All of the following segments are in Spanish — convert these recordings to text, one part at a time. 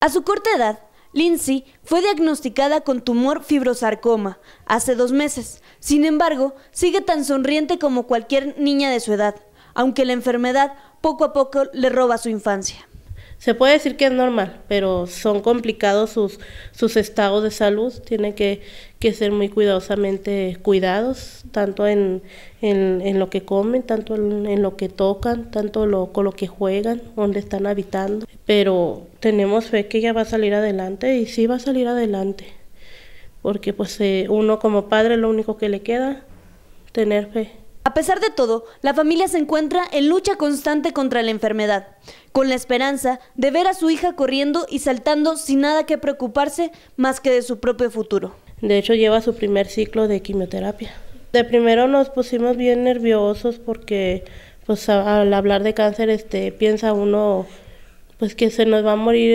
A su corta edad, Lindsay fue diagnosticada con tumor fibrosarcoma hace dos meses. Sin embargo, sigue tan sonriente como cualquier niña de su edad, aunque la enfermedad poco a poco le roba su infancia. Se puede decir que es normal, pero son complicados sus, sus estados de salud. Tiene que, ser muy cuidadosamente cuidados, tanto en, lo que comen, tanto en, lo que tocan, tanto con lo que juegan, donde están habitando pero tenemos fe que ella va a salir adelante y sí va a salir adelante, porque pues eh, uno como padre lo único que le queda, tener fe. A pesar de todo, la familia se encuentra en lucha constante contra la enfermedad, con la esperanza de ver a su hija corriendo y saltando sin nada que preocuparse más que de su propio futuro. De hecho, lleva su primer ciclo de quimioterapia. De primero nos pusimos bien nerviosos porque pues al hablar de cáncer este piensa uno pues que se nos va a morir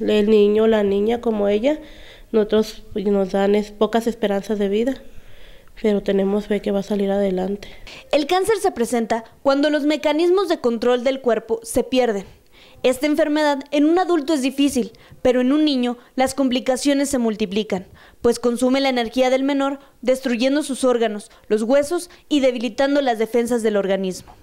el, niño o la niña como ella, nosotros pues, nos dan pocas esperanzas de vida pero tenemos fe que va a salir adelante. El cáncer se presenta cuando los mecanismos de control del cuerpo se pierden. Esta enfermedad en un adulto es difícil, pero en un niño las complicaciones se multiplican, pues consume la energía del menor, destruyendo sus órganos, los huesos y debilitando las defensas del organismo.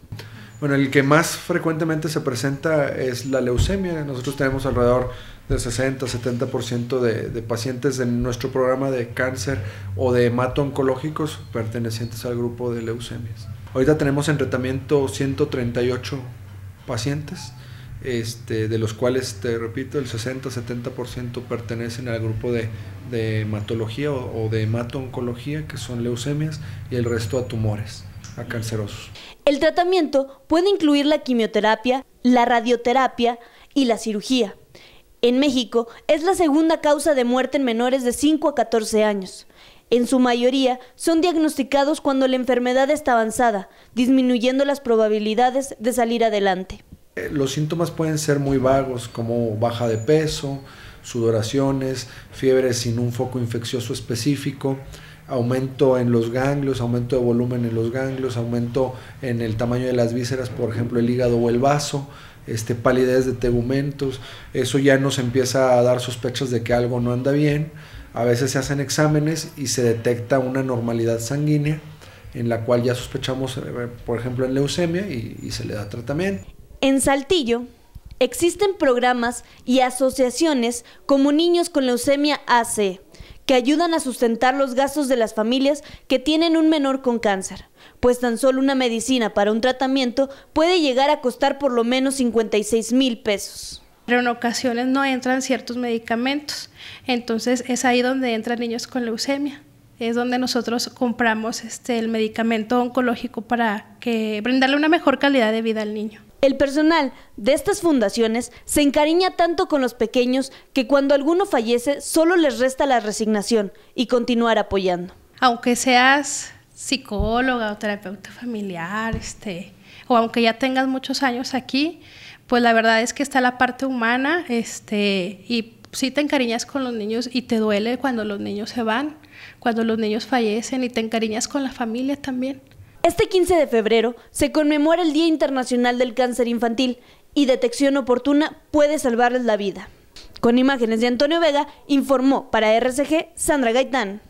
Bueno, el que más frecuentemente se presenta es la leucemia. Nosotros tenemos alrededor del 60-70% de, pacientes en nuestro programa de cáncer o de hemato-oncológicos pertenecientes al grupo de leucemias. Ahorita tenemos en tratamiento 138 pacientes, este, de los cuales, te repito, el 60-70% pertenecen al grupo de, hematología o, o de hemato-oncología, que son leucemias, y el resto a tumores a cancerosos. El tratamiento puede incluir la quimioterapia, la radioterapia y la cirugía. En México es la segunda causa de muerte en menores de 5 a 14 años. En su mayoría son diagnosticados cuando la enfermedad está avanzada, disminuyendo las probabilidades de salir adelante. Eh, los síntomas pueden ser muy vagos, como baja de peso, sudoraciones, fiebres sin un foco infeccioso específico, aumento en los ganglios, aumento de volumen en los ganglios, aumento en el tamaño de las vísceras, por ejemplo, el hígado o el vaso, este, palidez de tegumentos, eso ya nos empieza a dar sospechas de que algo no anda bien. A veces se hacen exámenes y se detecta una normalidad sanguínea en la cual ya sospechamos, eh, por ejemplo, en leucemia y, y se le da tratamiento. En Saltillo existen programas y asociaciones como Niños con Leucemia AC, que ayudan a sustentar los gastos de las familias que tienen un menor con cáncer, pues tan solo una medicina para un tratamiento puede llegar a costar por lo menos 56 mil pesos. Pero en ocasiones no entran ciertos medicamentos, entonces es ahí donde entran niños con leucemia. Es donde nosotros compramos este, el medicamento oncológico para que brindarle una mejor calidad de vida al niño. El personal de estas fundaciones se encariña tanto con los pequeños que cuando alguno fallece solo les resta la resignación y continuar apoyando. Aunque seas psicóloga o terapeuta familiar, este, o aunque ya tengas muchos años aquí, pues la verdad es que está la parte humana, este, y sí te encariñas con los niños y te duele cuando los niños se van, cuando los niños fallecen y te encariñas con la familia también. Este 15 de febrero se conmemora el Día Internacional del Cáncer Infantil y detección oportuna puede salvarles la vida. Con imágenes de Antonio Vega, informó para RCG Sandra Gaitán.